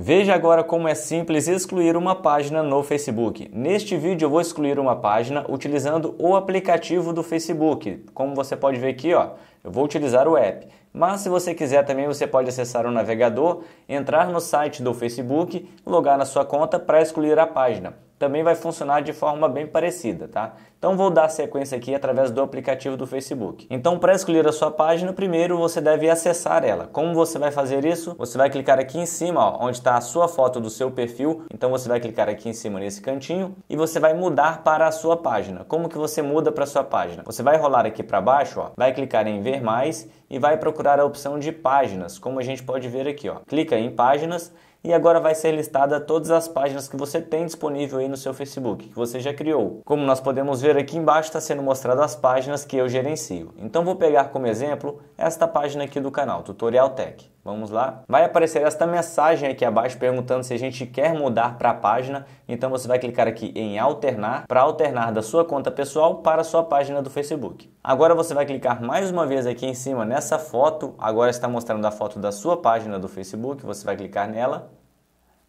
Veja agora como é simples excluir uma página no Facebook. Neste vídeo eu vou excluir uma página utilizando o aplicativo do Facebook. Como você pode ver aqui, ó, eu vou utilizar o app, mas se você quiser também você pode acessar o navegador, entrar no site do Facebook, logar na sua conta para excluir a página. Também vai funcionar de forma bem parecida, tá? Então vou dar sequência aqui através do aplicativo do Facebook. Então para escolher a sua página, primeiro você deve acessar ela. Como você vai fazer isso? Você vai clicar aqui em cima, ó, onde está a sua foto do seu perfil. Então você vai clicar aqui em cima nesse cantinho e você vai mudar para a sua página. Como que você muda para a sua página? Você vai rolar aqui para baixo, ó, vai clicar em ver mais e vai procurar a opção de páginas, como a gente pode ver aqui. Ó. Clica em páginas e agora vai ser listada todas as páginas que você tem disponível aí no seu Facebook, que você já criou. Como nós podemos ver aqui embaixo, está sendo mostrado as páginas que eu gerencio. Então vou pegar como exemplo esta página aqui do canal, Tutorial Tech. Vamos lá? Vai aparecer esta mensagem aqui abaixo perguntando se a gente quer mudar para a página. Então você vai clicar aqui em alternar para alternar da sua conta pessoal para a sua página do Facebook. Agora você vai clicar mais uma vez aqui em cima né? nessa foto, agora está mostrando a foto da sua página do Facebook, você vai clicar nela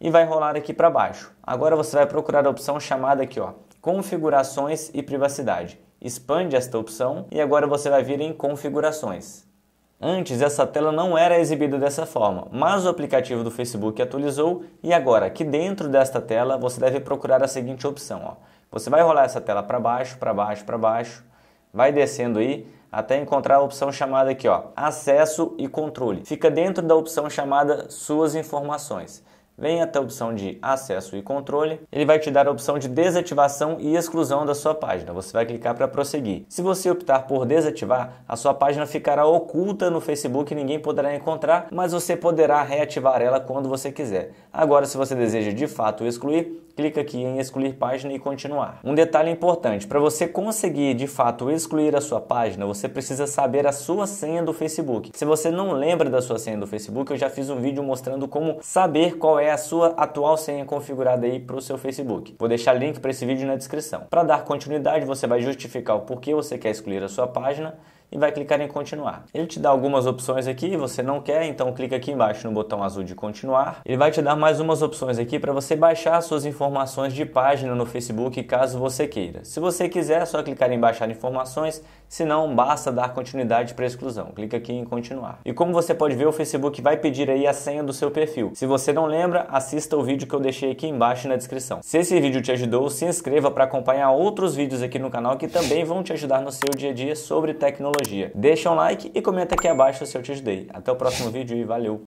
e vai rolar aqui para baixo. Agora você vai procurar a opção chamada aqui, ó, configurações e privacidade. Expande esta opção e agora você vai vir em configurações. Antes essa tela não era exibida dessa forma, mas o aplicativo do Facebook atualizou e agora aqui dentro desta tela você deve procurar a seguinte opção. Ó. Você vai rolar essa tela para baixo, para baixo, para baixo, vai descendo aí até encontrar a opção chamada aqui, ó, acesso e controle. Fica dentro da opção chamada suas informações. Vem até a opção de acesso e controle, ele vai te dar a opção de desativação e exclusão da sua página. Você vai clicar para prosseguir. Se você optar por desativar, a sua página ficará oculta no Facebook e ninguém poderá encontrar, mas você poderá reativar ela quando você quiser. Agora, se você deseja de fato excluir, clica aqui em excluir página e continuar. Um detalhe importante, para você conseguir de fato excluir a sua página, você precisa saber a sua senha do Facebook. Se você não lembra da sua senha do Facebook, eu já fiz um vídeo mostrando como saber qual é a sua atual senha configurada aí para o seu Facebook. Vou deixar link para esse vídeo na descrição. Para dar continuidade, você vai justificar o porquê você quer excluir a sua página e vai clicar em continuar. Ele te dá algumas opções aqui, você não quer, então clica aqui embaixo no botão azul de continuar. Ele vai te dar mais umas opções aqui para você baixar suas informações de página no Facebook, caso você queira. Se você quiser, é só clicar em baixar informações, se não, basta dar continuidade para exclusão. Clica aqui em continuar. E como você pode ver, o Facebook vai pedir aí a senha do seu perfil. Se você não lembra, assista o vídeo que eu deixei aqui embaixo na descrição. Se esse vídeo te ajudou, se inscreva para acompanhar outros vídeos aqui no canal que também vão te ajudar no seu dia a dia sobre tecnologia psicologia. Deixa um like e comenta aqui abaixo se eu te ajudei. Até o próximo vídeo e valeu!